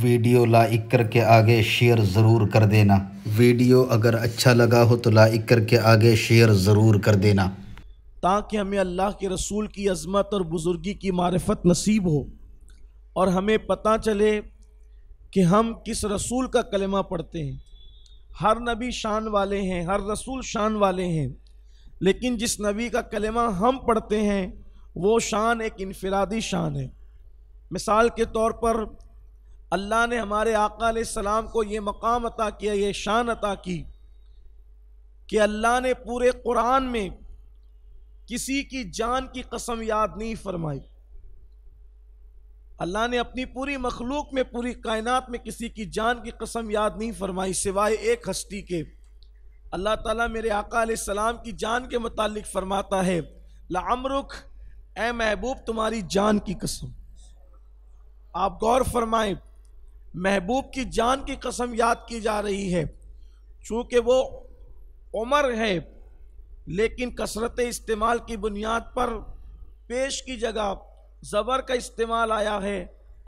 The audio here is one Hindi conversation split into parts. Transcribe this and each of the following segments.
वीडियो लाइक करके आगे शेयर ज़रूर कर देना वीडियो अगर अच्छा लगा हो तो लाइक करके आगे शेयर ज़रूर कर देना ताकि हमें अल्लाह के रसूल की अज़मत और बुज़ुर्गी की मारफत नसीब हो और हमें पता चले कि हम किस रसूल का कलमा पढ़ते हैं हर नबी शान वाले हैं हर रसूल शान वाले हैं लेकिन जिस नबी का कलमा हम पढ़ते हैं वो शान एक इनफरादी शान है मिसाल के तौर पर अल्लाह ने हमारे आका सलाम को ये मकाम अता किया ये शान अता की कि अल्लाह ने पूरे कुरान में किसी की जान की कसम याद नहीं फरमाई अल्लाह ने अपनी पूरी मखलूक में पूरी कायनात में किसी की जान की कसम याद नहीं फरमाई सिवाय एक हस्ती के अल्लाह ताला मेरे आका सलाम की जान के मतलब फरमाता है लामरुख ए महबूब तुम्हारी जान की कसम आप गौर फरमाएं महबूब की जान की कसम याद की जा रही है चूँकि वो उमर है लेकिन कसरत इस्तेमाल की बुनियाद पर पेश की जगह ज़बर का इस्तेमाल आया है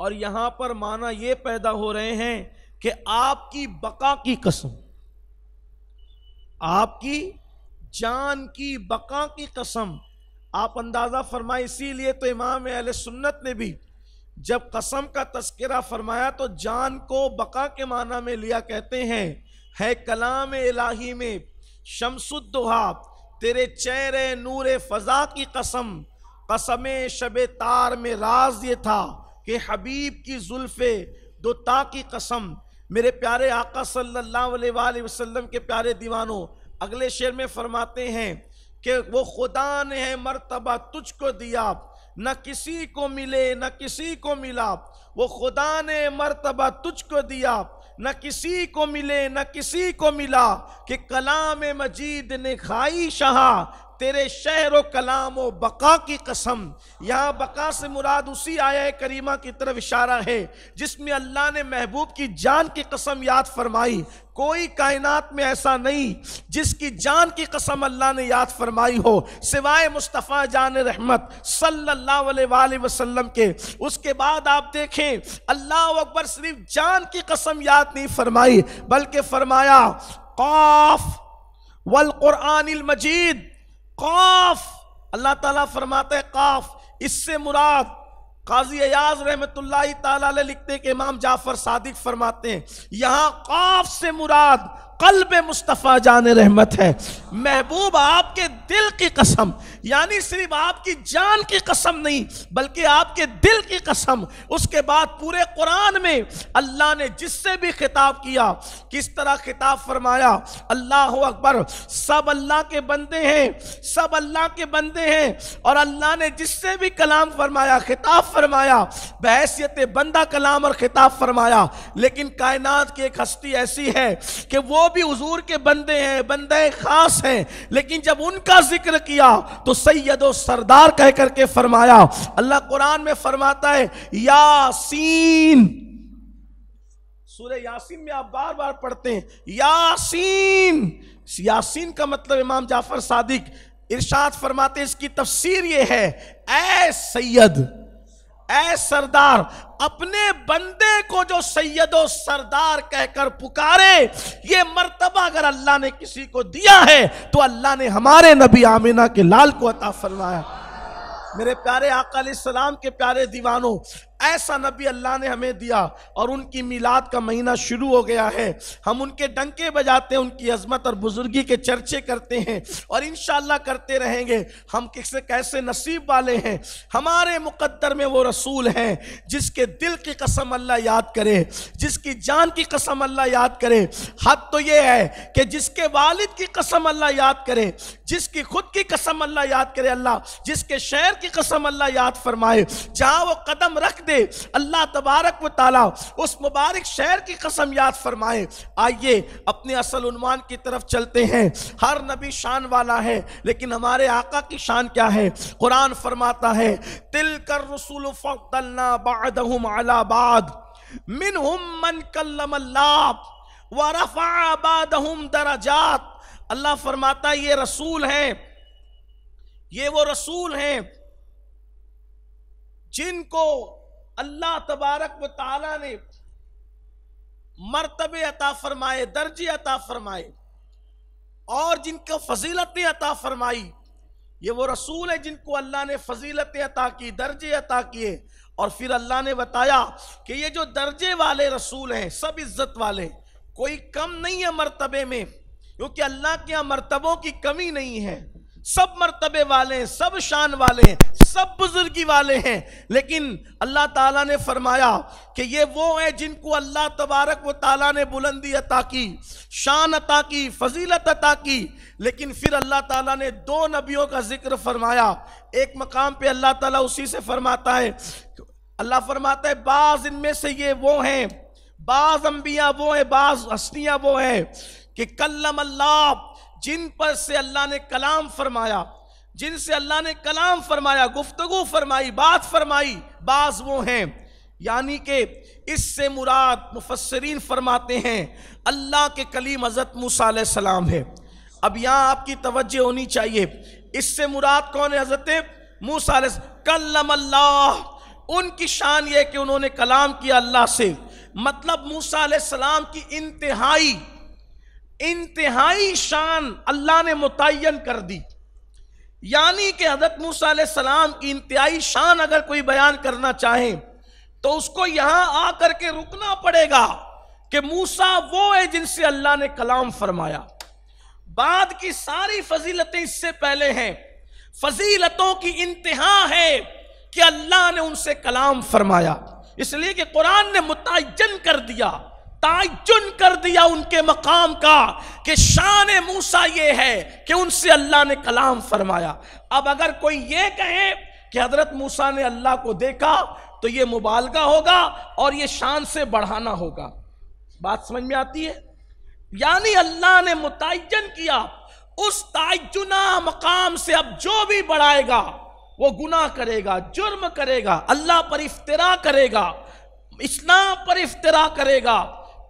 और यहाँ पर माना ये पैदा हो रहे हैं कि आपकी बका की कसम आपकी जान की बका की कसम आप अंदाज़ा फरमाए इसीलिए तो इमाम अल सुन्नत ने भी जब कसम का तस्करा फरमाया तो जान को बका के माना में लिया कहते हैं है कलाम इलाही में शमसुद्दोहा तेरे चेहरे नूर फजा की कसम कसम शब तार में राज ये था कि हबीब की जुल्फ़े दो ता की कसम मेरे प्यारे आका सल्लल्लाहु अलैहि वसल्लम के प्यारे दीवानों अगले शेर में फरमाते हैं कि वो खुदा ने है मरतबा तुझको दिया न किसी को मिले न किसी को मिला वो खुदा ने मर्तबा तुझको दिया न किसी को मिले न किसी को मिला कि कलाम मजीद ने खाई शहा तेरे शहर व कलाम व बका की कसम यहाँ बका से मुराद उसी आया करीमा की तरफ इशारा है जिसमें अल्लाह ने महबूब की जान की कसम याद फरमाई कोई कायनात में ऐसा नहीं जिसकी जान की कसम अल्लाह ने याद फरमाई हो सिवाय मुस्तफ़ा जान रहमत सल्लल्लाहु अलैहि वसल्लम के उसके बाद आप देखें अल्लाह अकबर सिर्फ जान की कसम याद नहीं फरमाई बल्कि फरमाया कौफ वल मजीद कौफ अल्लाह ताला फरमाते काफ इससे मुराद काजी अयाज रहमतुल्लाही ताला लिखते कि इमाम जाफर सादिक फरमाते हैं यहाँ काफ से मुराद कल्ब मुस्तफ़ा जान रहमत है महबूब आपके दिल की कसम यानी सिर्फ आपकी जान की कसम नहीं बल्कि आपके दिल की कसम उसके बाद पूरे कुरान में अल्लाह ने जिससे भी खिताब किया किस तरह खिताब फरमाया अल्लाह अकबर सब अल्लाह के बंदे हैं सब अल्लाह के बंदे हैं और अल्लाह ने जिससे भी कलाम फरमाया खिताब फरमाया बहसीत बंदा कलाम और खिताब फरमाया लेकिन कायनात की एक हस्ती ऐसी है कि वो वो भी हजूर के बंदे हैं बंदे खास हैं लेकिन जब उनका जिक्र किया तो सैयद सरदार कह करके फरमाया अल्लाह कुरान में फरमाता है यासीन सूर्य यासीन में आप बार बार पढ़ते हैं यासीन यासीन का मतलब इमाम जाफर सादिक इरशाद फरमाते इसकी तफसीर ये है ए सैयद ऐ सरदार अपने बंदे को जो सैयदो सरदार कहकर पुकारे ये मर्तबा अगर अल्लाह ने किसी को दिया है तो अल्लाह ने हमारे नबी आमिना के लाल को अता फरमाया मेरे प्यारे आकाल सलाम के प्यारे दीवानों ऐसा नबी अल्लाह ने हमें दिया और उनकी मिलाद का महीना शुरू हो गया है हम उनके डंके बजाते हैं उनकी अजमत और बुजुर्गी के चर्चे करते हैं और इन करते रहेंगे हम किससे कैसे नसीब वाले हैं हमारे मुकद्दर में वो रसूल हैं जिसके दिल की कसम अल्लाह याद करे जिसकी जान की कसम अल्लाह याद करे हद तो ये है कि जिसके वालिद की कसम अल्लाह याद करे जिसकी खुद की कसम अल्लाह याद करे अल्लाह जिसके शहर की कसम अल्लाह याद फरमाए जहाँ वो कदम रख दे दे अल्लाह तबारक व ताला उस मुबारक शहर की कसम याद फरमाए आइए अपने असल उन्वान की तरफ चलते हैं हर नबी शान वाला है लेकिन हमारे आका की शान क्या है कुरान फरमाता है तिल कर रसूल फलाबाद मिन मन कल्लम वरफाबादहुम दराजात अल्लाह फरमाता ये रसूल हैं ये वो रसूल हैं जिनको अल्लाह तबारक व ताला ने मरतबे अता फरमाए दर्जे अता फरमाए और जिनको फजीलतें अता फरमाई ये वो रसूल है जिनको अल्लाह ने फजीलतें अता की दर्जे अता किए और फिर अल्लाह ने बताया कि ये जो दर्जे वाले रसूल हैं सब इज्जत वाले कोई कम नहीं है मरतबे में क्योंकि अल्लाह के यहाँ मरतबों की कमी नहीं है सब मरतबे वाले हैं सब शान वाले हैं सब बुजुर्गी वाले हैं लेकिन अल्लाह ताला ने फरमाया कि ये वो हैं जिनको अल्लाह तबारक व ताला ने बुलंदी अता की शान अता की फजीलत अता की लेकिन फिर अल्लाह ताला ने दो नबियों का जिक्र फरमाया एक मकाम पे अल्लाह ताला उसी से फरमाता है अल्लाह फरमाता है बाज़ इनमें से ये वो हैं बाज़ अम्बिया वो हैं बाज़ हस्तियाँ वो हैं कि कल्लम अल्लाह जिन पर से अल्लाह ने कलाम फरमाया जिनसे अल्लाह ने कलाम फरमाया गुफ्तगु फरमाई बात फरमाई बाज वो हैं यानी कि इससे मुराद मुफसरीन फरमाते हैं अल्लाह के कलीम हज़रत मूसा सलाम है अब यहाँ आपकी तवज्जो होनी चाहिए इससे मुराद कौन है हज़रत मूसा कल्लम अल्लाह उनकी शान ये कि उन्होंने कलाम किया अल्लाह से मतलब मूसा सलाम की इंतहाई इंतहाई शान अल्लाह ने मुतन कर दी यानी कि हजरत मूसम की इंतहाई शान अगर कोई बयान करना चाहे तो उसको यहां आकर के रुकना पड़ेगा कि मूसा वो है जिनसे अल्लाह ने कलाम फरमाया बाद की सारी फजीलतें इससे पहले हैं फजीलतों की इंतहा है कि अल्लाह ने उनसे कलाम फरमाया इसलिए कि कुरान ने मुतन कर दिया ताजुन कर दिया उनके मकाम का कि शान मूसा ये है कि उनसे अल्लाह ने कलाम फरमाया अब अगर कोई ये कहे कि हजरत मूसा ने अल्लाह को देखा तो ये मुबालगा होगा और ये शान से बढ़ाना होगा बात समझ में आती है यानी अल्लाह ने मुतन किया उस ताजुना मकाम से अब जो भी बढ़ाएगा वो गुना करेगा जुर्म करेगा अल्लाह पर इफ्तरा करेगा इस्लाम पर इफ्तरा करेगा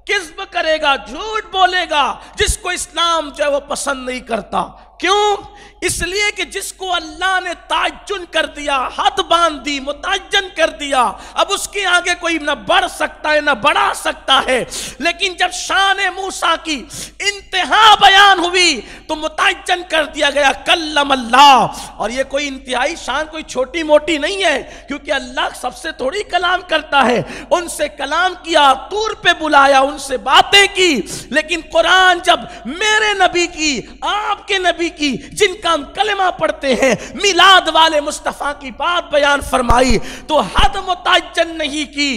किस्म करेगा झूठ बोलेगा जिसको इस्लाम जो है वो पसंद नहीं करता क्यों इसलिए कि जिसको अल्लाह ने ताजुन कर दिया हाथ बांध दी मुताजन कर दिया अब उसके आगे कोई ना बढ़ सकता है ना बढ़ा सकता है लेकिन जब शान मूसा की इंतहा बयान हुई तो मुताजन कर दिया गया कल्लम अल्लाह और ये कोई इंतहाई शान कोई छोटी मोटी नहीं है क्योंकि अल्लाह सबसे थोड़ी कलाम करता है उनसे कलाम किया तूर पे बुलाया उनसे बातें की लेकिन कुरान जब मेरे नबी की आपके नबी की जिनका हम कलमा पढ़ते हैं मिलाद वाले मुस्तफ़ा की बात बयान फरमाई तो हद मुताजन नहीं की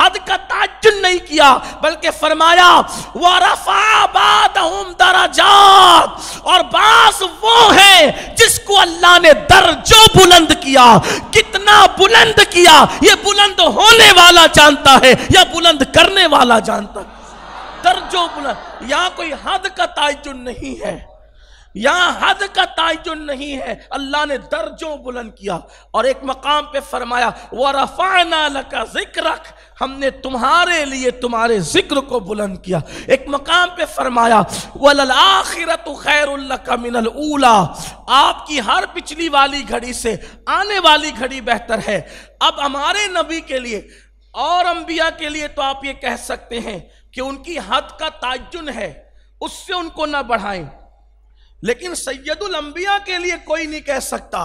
हद का ताजन नहीं किया बल्कि फरमाया वरफाबाद और बास वो है जिसको अल्लाह ने दर्जो बुलंद किया कितना बुलंद किया ये बुलंद होने वाला जानता है या बुलंद करने वाला जानता है दर्जो बुलंद यहां कोई हद का ताजुन नहीं है यहां हद का ताजुन नहीं है अल्लाह ने दर्जों बुलंद किया और एक मकाम पे फरमाया व रफाना का जिक्र हमने तुम्हारे लिए तुम्हारे जिक्र को बुलंद किया एक मकाम पे फरमाया वल आखिरत खैर मिनल ऊला आपकी हर पिछली वाली घड़ी से आने वाली घड़ी बेहतर है अब हमारे नबी के लिए और अंबिया के लिए तो आप ये कह सकते हैं कि उनकी हद का ताजुन है उससे उनको ना बढ़ाएं लेकिन सैयदुल अंबिया के लिए कोई नहीं कह सकता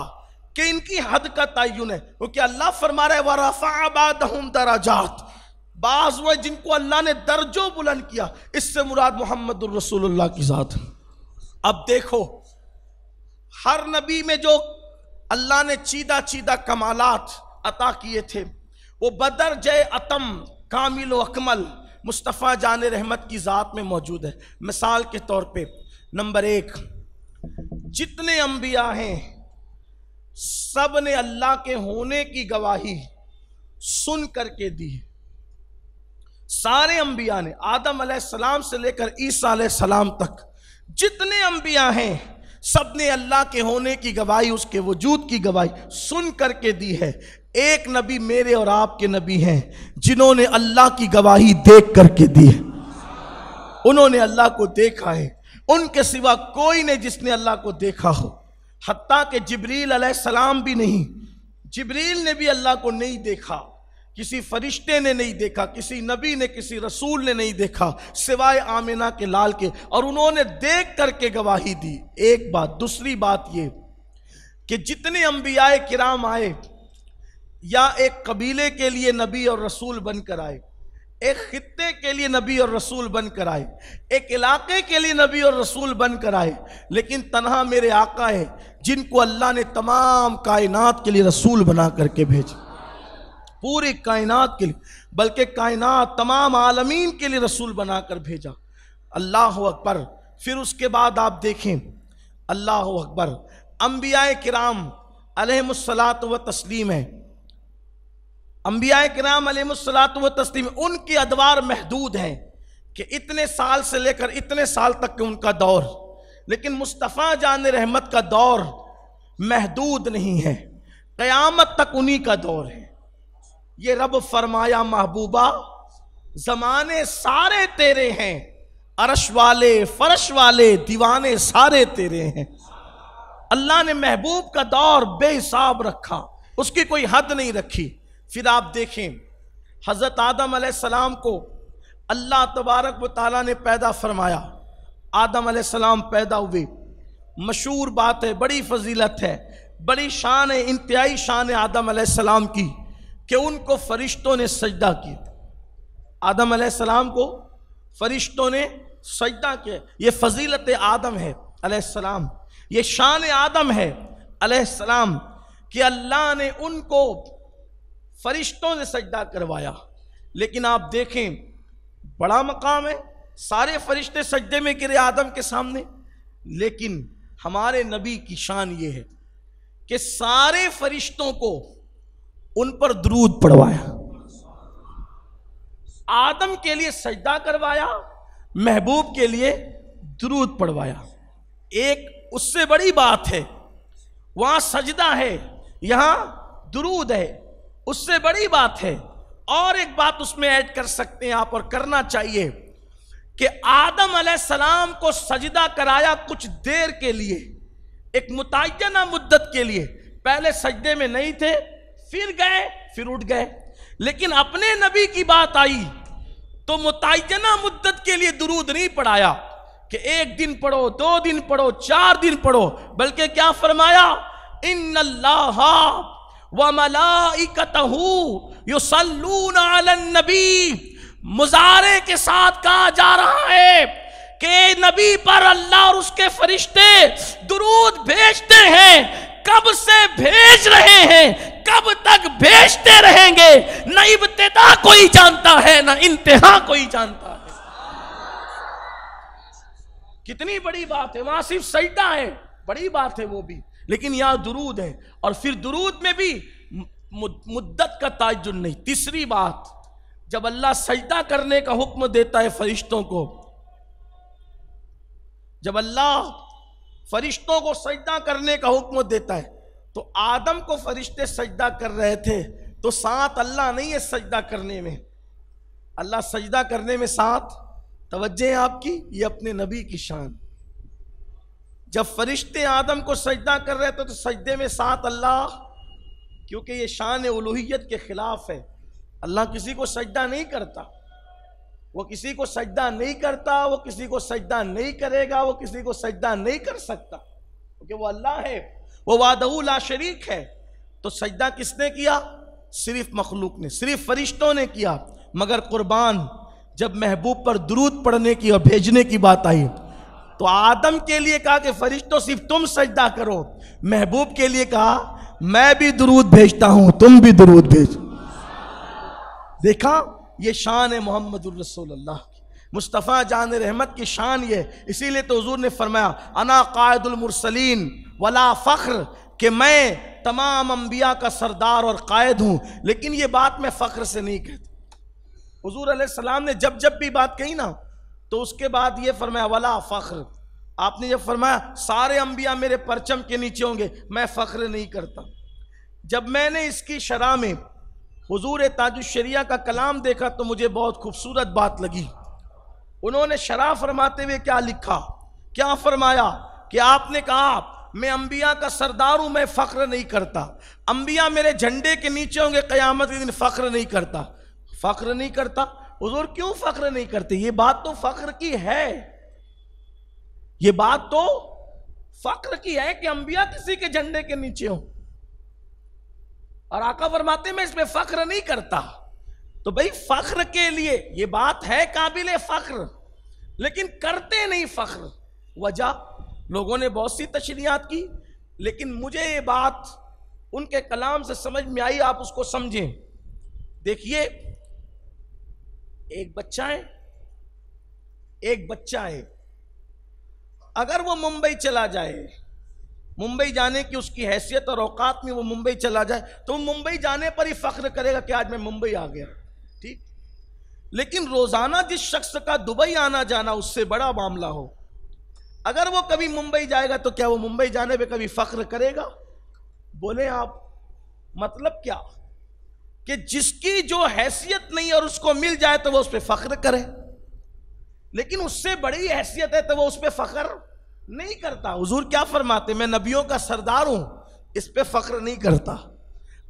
कि इनकी हद का तयन है क्योंकि अल्लाह फरमा रहे वरफाबाद दराजात बाज हुए जिनको अल्लाह ने दर्जो बुलंद किया इससे मुराद मोहम्मद रसूलुल्लाह की ज़ात अब देखो हर नबी में जो अल्लाह ने चीदा चीदा कमालात अता किए थे वो बदर जय अतम कामिल अकमल मुस्तफ़ा जान रहमत की ज़ात में मौजूद है मिसाल के तौर पे नंबर एक जितने अंबिया हैं सब ने अल्लाह के होने की गवाही सुन करके दी सारे अंबिया ने आदम सलाम से लेकर ईसा सलाम तक जितने अंबिया हैं सब ने अल्लाह के होने की गवाही उसके वजूद की गवाही सुन करके दी है एक नबी मेरे और आपके नबी हैं जिन्होंने अल्लाह की गवाही देख करके दी है उन्होंने अल्लाह को देखा है उनके सिवा कोई नहीं जिसने अल्लाह को देखा हो हती के जबरील सलाम भी नहीं जबरील ने भी अल्लाह को नहीं देखा किसी फरिश्ते ने नहीं देखा किसी नबी ने किसी रसूल ने नहीं देखा सिवाय आमिना के लाल के और उन्होंने देख करके गवाही दी एक बात दूसरी बात ये कि जितने अम्बियाए किराम आए या एक कबीले के लिए नबी और रसूल बनकर आए एक खत्े के लिए नबी और रसूल बन कर आए एक इलाके के लिए नबी और रसूल बन कर आए लेकिन तनहा मेरे आका है जिनको अल्लाह ने तमाम कायनात के लिए रसूल बना करके भेजे पूरी कायनात के लिए बल्कि कायनात तमाम आलमीन के लिए रसूल बना कर भेजा अल्लाह अकबर फिर उसके बाद आप देखें अल्लाह अकबर अम्बिया कराम अलहमसलात व तस्लीम है अम्बिया कराम अलमसलात व तस्लीम उनके अदवार महदूद हैं कि इतने साल से लेकर इतने साल तक के उनका दौर लेकिन मुस्तफ़ा जान रहमत का दौर महदूद नहीं है क़यामत तक उन्हीं का दौर है ये रब फरमाया महबूबा जमाने सारे तेरे हैं अरश वाले फरश वाले दीवाने सारे तेरे हैं अल्लाह ने महबूब का दौर बेहिसाब रखा उसकी कोई हद नहीं रखी फिर आप देखें हज़रत आदम सलाम को अल्लाह तबारक व ताली ने पैदा फरमाया आदम सलाम पैदा हुए मशहूर बात है बड़ी फजीलत है बड़ी शान है इंतहाई शान है आदम सलाम की कि उनको फरिश्तों ने सजदा किया आदम सलाम को फरिश्तों ने सजदा किया ये फजीलत आदम है सलाम ये शान आदम है सलाम कि अल्लाह ने उनको फरिश्तों ने सजदा करवाया लेकिन आप देखें बड़ा मकाम है सारे फरिश्ते सजदे में गिरे आदम के सामने लेकिन हमारे नबी की शान ये है कि सारे फरिश्तों को उन पर द्रूद पढ़वाया आदम के लिए सजदा करवाया महबूब के लिए द्रूद पढ़वाया एक उससे बड़ी बात है वहां सजदा है यहां द्रूद है उससे बड़ी बात है और एक बात उसमें ऐड कर सकते हैं आप और करना चाहिए कि आदम सलाम को सजदा कराया कुछ देर के लिए एक मुतना मुद्दत के लिए पहले सजदे में नहीं थे फिर गए फिर उठ गए लेकिन अपने नबी की बात आई तो मुतना मुद्दत के लिए दुरूद नहीं पढ़ाया कि एक दिन पढ़ो दो दिन पढ़ो चार दिन पढ़ो बल्कि क्या फरमाया इन व नबी मुजारे के साथ कहा जा रहा है कि नबी पर अल्लाह और उसके फरिश्ते दुरूद भेजते हैं कब से भेज रहे हैं कब तक भेजते रहेंगे न इब्तदा कोई जानता है न इंतहा कोई जानता है कितनी बड़ी बात है वहां सिर्फ सजदा है बड़ी बात है वो भी लेकिन यहाँ दुरूद है और फिर दुरूद में भी मुद्दत का ताजुन नहीं तीसरी बात जब अल्लाह सजदा करने का हुक्म देता है फरिश्तों को जब अल्लाह फरिश्तों को सजदा करने का हुक्म देता है तो आदम को फरिश्ते सजदा कर रहे थे तो साथ अल्लाह नहीं है सजदा करने में अल्लाह सजदा करने में साथ तवज्जे आपकी ये अपने नबी की शान जब फरिश्ते आदम को सजदा कर रहे थे तो सजदे में साथ अल्लाह क्योंकि ये शान उलूहियत के ख़िलाफ़ है अल्लाह किसी को सजदा नहीं करता वो किसी को सजदा नहीं करता वो किसी को सजदा नहीं करेगा वो किसी को सजदा नहीं कर सकता क्योंकि वो अल्लाह है वो वादहू ला शरीक है तो सजदा किसने किया सिर्फ मखलूक ने सिर्फ फरिश्तों ने किया मगर कुर्बान जब महबूब पर दुरूद पढ़ने की और भेजने की बात आई तो आदम के लिए कहा कि फरिश्तों सिर्फ तुम सजदा करो महबूब के लिए कहा मैं भी दुरूद भेजता हूं तुम भी दुरूद भेज देखा ये शान है मोहम्मद मुस्तफ़ा जान रहमत की शान ये इसीलिए तो हजूर ने फरमाया अना कायदुलमरसलिन वला फ़ख्र कि मैं तमाम अम्बिया का सरदार और कायद हूँ लेकिन ये बात मैं फ़ख्र से नहीं कहती हजूर सलाम ने जब जब भी बात कही ना तो उसके बाद ये फरमाया वला फ़ख्र आपने जब फरमाया सारे अंबिया मेरे परचम के नीचे होंगे मैं फ़ख्र नहीं करता जब मैंने इसकी शराह में हजूर ताजुशरिया का कलाम देखा तो मुझे बहुत खूबसूरत बात लगी उन्होंने शराह फरमाते हुए क्या लिखा क्या फरमाया कि आपने कहा मैं अम्बिया का सरदार हूँ मैं फ़ख्र नहीं करता अम्बिया मेरे झंडे के नीचे होंगे क़यामत के दिन फ़ख्र नहीं करता फ़ख्र नहीं करता हजूर क्यों फख्र नहीं करते ये बात तो फख्र की है ये बात तो फख्र की है कि अंबिया किसी के झंडे के नीचे हो और आका फरमाते मैं इसमें फख्र नहीं करता तो भाई फख्र के लिए ये बात है काबिल फख्र लेकिन करते नहीं फख्र वजह लोगों ने बहुत सी तशरियात की लेकिन मुझे ये बात उनके कलाम से समझ में आई आप उसको समझें देखिए एक बच्चा है एक बच्चा है अगर वो मुंबई चला जाए मुंबई जाने की उसकी हैसियत और औकात में वो मुंबई चला जाए तो मुंबई जाने पर ही फ़ख्र करेगा कि आज मैं मुंबई आ गया ठीक लेकिन रोज़ाना जिस शख्स का दुबई आना जाना उससे बड़ा मामला हो अगर वो कभी मुंबई जाएगा तो क्या वो मुंबई जाने पे कभी फ़ख्र करेगा बोले आप मतलब क्या कि जिसकी जो हैसियत नहीं और उसको मिल जाए तो वो उस पर फख्र करे लेकिन उससे बड़ी हैसियत है तो वो उस पर फख्र नहीं करता हुजूर क्या फरमाते मैं नबियों का सरदार हूं इस पर फख्र नहीं करता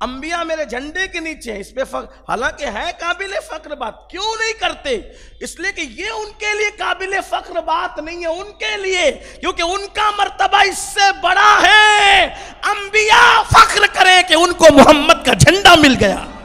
अंबिया मेरे झंडे के नीचे इस पर फख्र हालांकि है काबिल फख्र बात क्यों नहीं करते इसलिए कि ये उनके लिए काबिल फख्र बात नहीं है उनके लिए क्योंकि उनका मर्तबा इससे बड़ा है अंबिया फख्र करें कि उनको मोहम्मद का झंडा मिल गया